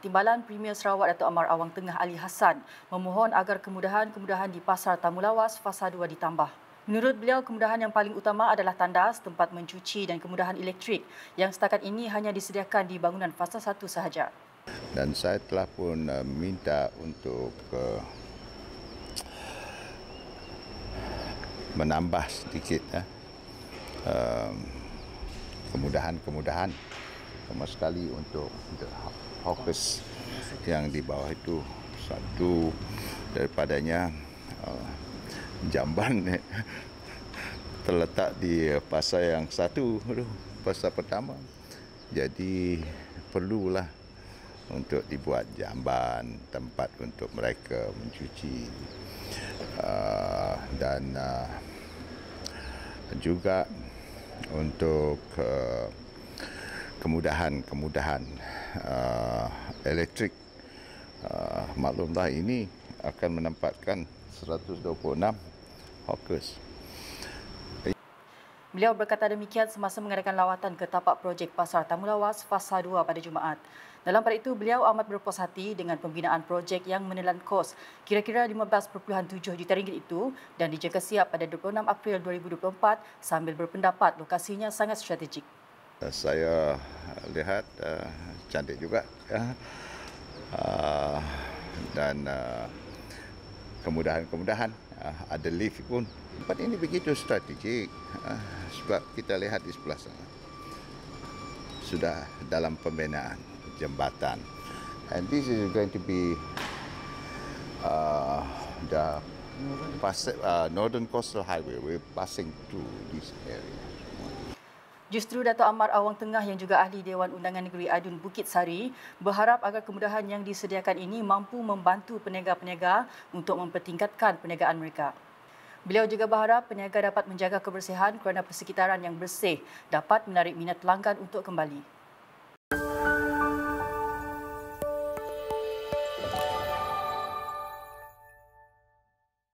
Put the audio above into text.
Timbalan Premier Sarawak Dato' Amar Awang Tengah Ali Hassan memohon agar kemudahan-kemudahan di Pasar Tamulawas Fasa 2 ditambah. Menurut beliau, kemudahan yang paling utama adalah tandas, tempat mencuci dan kemudahan elektrik yang setakat ini hanya disediakan di bangunan Fasa 1 sahaja. Dan saya telah pun eh, minta untuk eh, menambah sedikit eh, kemudahan-kemudahan sama sekali untuk hawkers yang di bawah itu satu daripadanya uh, jamban eh, terletak di pasar yang satu aduh, pasar pertama jadi perlulah untuk dibuat jamban tempat untuk mereka mencuci uh, dan uh, juga untuk uh, kemudahan-kemudahan uh, elektrik uh, maklumlah ini akan menempatkan 126 hawkers. Beliau berkata demikian semasa mengadakan lawatan ke tapak projek Pasar Tamulawas Fasa 2 pada Jumaat. Dalam pada itu, beliau amat berpuas hati dengan pembinaan projek yang menelan kos kira-kira 15.7 juta ringgit itu dan dijangka siap pada 26 April 2024 sambil berpendapat lokasinya sangat strategik. Eh, saya lihat eh, cantik juga ya. uh, dan ah, kemudahan-kemudahan uh, uh, ada lift pun tempat ini begitu strategik uh, sebab kita lihat di sebelah sana sudah dalam pembinaan jambatan. and this is going to be uh, the uh, Northern Coastal Highway we're passing through this area Justru Dato' Ammar Awang Tengah yang juga ahli Dewan Undangan Negeri Adun Bukit Sari berharap agar kemudahan yang disediakan ini mampu membantu peniaga-peniaga untuk mempertingkatkan perniagaan mereka. Beliau juga berharap peniaga dapat menjaga kebersihan kerana persekitaran yang bersih dapat menarik minat pelanggan untuk kembali.